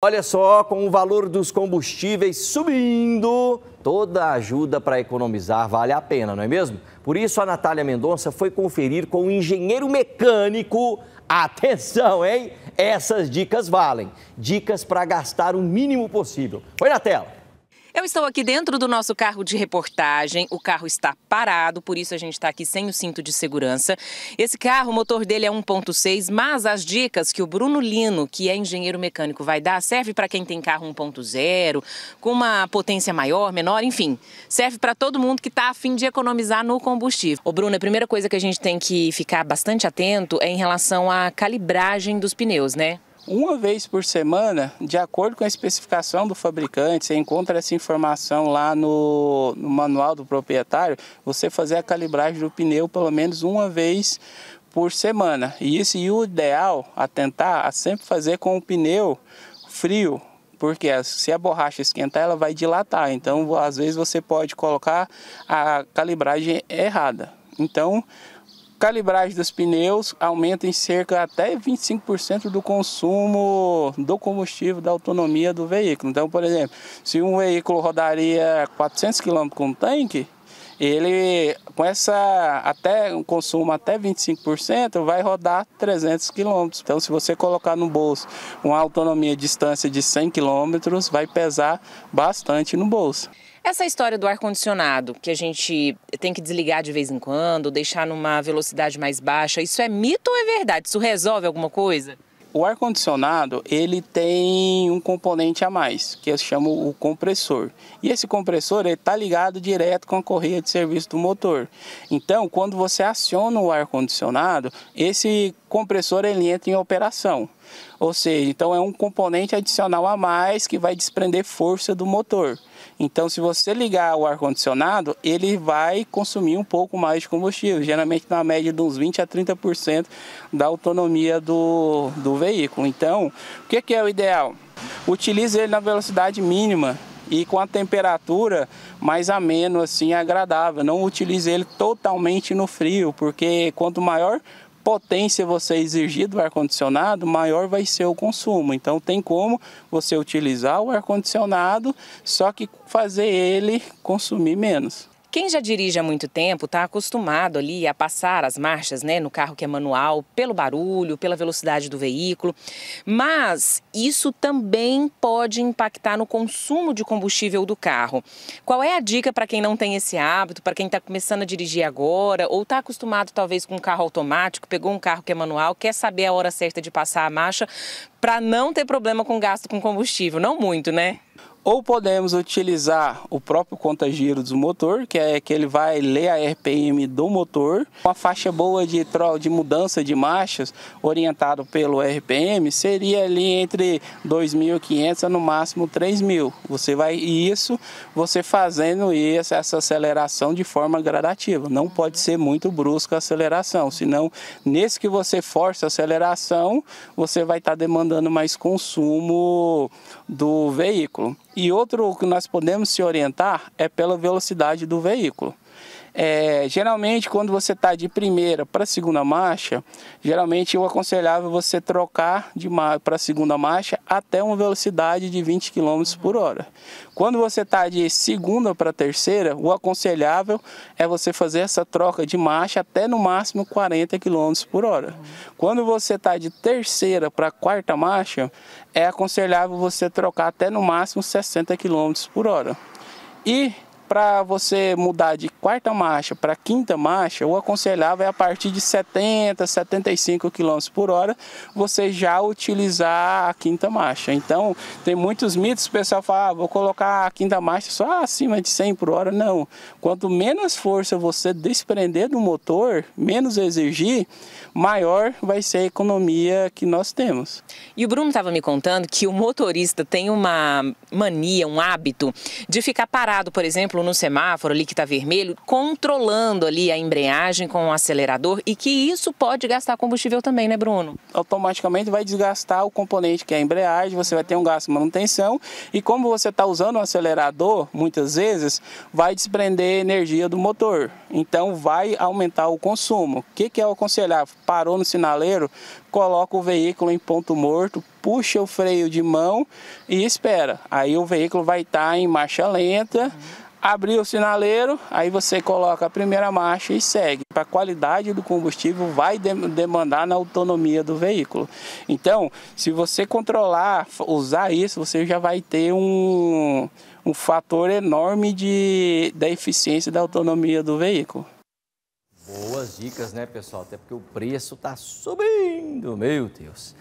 Olha só, com o valor dos combustíveis subindo, toda ajuda para economizar vale a pena, não é mesmo? Por isso, a Natália Mendonça foi conferir com o engenheiro mecânico. Atenção, hein? Essas dicas valem. Dicas para gastar o mínimo possível. Põe na tela. Eu estou aqui dentro do nosso carro de reportagem. O carro está parado, por isso a gente está aqui sem o cinto de segurança. Esse carro, o motor dele é 1.6, mas as dicas que o Bruno Lino, que é engenheiro mecânico, vai dar serve para quem tem carro 1.0, com uma potência maior, menor, enfim. Serve para todo mundo que está a fim de economizar no combustível. O Bruno, a primeira coisa que a gente tem que ficar bastante atento é em relação à calibragem dos pneus, né? Uma vez por semana, de acordo com a especificação do fabricante, você encontra essa informação lá no, no manual do proprietário, você fazer a calibragem do pneu pelo menos uma vez por semana. E isso e o ideal a tentar a sempre fazer com o pneu frio, porque se a borracha esquentar, ela vai dilatar. Então, às vezes você pode colocar a calibragem errada. Então, Calibragem dos pneus aumenta em cerca até 25% do consumo do combustível, da autonomia do veículo. Então, por exemplo, se um veículo rodaria 400 km com um tanque, ele com essa até um consumo até 25% vai rodar 300 km. Então se você colocar no bolso uma autonomia de distância de 100 km, vai pesar bastante no bolso. Essa história do ar-condicionado, que a gente tem que desligar de vez em quando, deixar numa velocidade mais baixa, isso é mito ou é verdade? Isso resolve alguma coisa? O ar-condicionado, ele tem um componente a mais, que eu chamo o compressor. E esse compressor, ele está ligado direto com a correia de serviço do motor. Então, quando você aciona o ar-condicionado, esse compressor, ele entra em operação. Ou seja, então é um componente adicional a mais que vai desprender força do motor. Então, se você ligar o ar-condicionado, ele vai consumir um pouco mais de combustível, geralmente na média de uns 20 a 30% da autonomia do, do veículo. Então, o que, que é o ideal? Utilize ele na velocidade mínima e com a temperatura mais ameno, assim, agradável. Não utilize ele totalmente no frio, porque quanto maior potência você exigir do ar-condicionado, maior vai ser o consumo. Então tem como você utilizar o ar-condicionado, só que fazer ele consumir menos. Quem já dirige há muito tempo está acostumado ali a passar as marchas, né, no carro que é manual, pelo barulho, pela velocidade do veículo, mas isso também pode impactar no consumo de combustível do carro. Qual é a dica para quem não tem esse hábito, para quem está começando a dirigir agora ou está acostumado talvez com um carro automático, pegou um carro que é manual, quer saber a hora certa de passar a marcha para não ter problema com gasto com combustível? Não muito, né? ou podemos utilizar o próprio contagiro do motor, que é que ele vai ler a RPM do motor, uma faixa boa de, de mudança de marchas orientado pelo RPM seria ali entre 2.500 a no máximo 3.000. Você vai isso você fazendo isso, essa aceleração de forma gradativa. Não uhum. pode ser muito brusca a aceleração, senão nesse que você força a aceleração, você vai estar tá demandando mais consumo do veículo. E outro que nós podemos se orientar é pela velocidade do veículo. É, geralmente, quando você está de primeira para segunda marcha, geralmente eu aconselhava você trocar de para segunda marcha até uma velocidade de 20 km por hora. Quando você está de segunda para terceira, o aconselhável é você fazer essa troca de marcha até no máximo 40 km por hora. Quando você está de terceira para quarta marcha, é aconselhável você trocar até no máximo 60 km por hora. E para você mudar de quarta marcha para quinta marcha, o aconselhável é a partir de 70, 75 km por hora você já utilizar a quinta marcha. Então, tem muitos mitos, o pessoal fala, ah, vou colocar a quinta marcha só acima de 100 por hora. Não. Quanto menos força você desprender do motor, menos exigir, maior vai ser a economia que nós temos. E o Bruno estava me contando que o motorista tem uma mania, um hábito de ficar parado, por exemplo, exemplo, no semáforo ali que está vermelho, controlando ali a embreagem com o acelerador e que isso pode gastar combustível também, né, Bruno? Automaticamente vai desgastar o componente que é a embreagem, você vai ter um gasto de manutenção e como você está usando o acelerador, muitas vezes, vai desprender energia do motor. Então vai aumentar o consumo. O que, que é aconselhável? Parou no sinaleiro, coloca o veículo em ponto morto, puxa o freio de mão e espera. Aí o veículo vai estar tá em marcha lenta. Uhum Abrir o sinaleiro, aí você coloca a primeira marcha e segue. A qualidade do combustível vai demandar na autonomia do veículo. Então, se você controlar, usar isso, você já vai ter um, um fator enorme de, da eficiência da autonomia do veículo. Boas dicas, né, pessoal? Até porque o preço está subindo, meu Deus.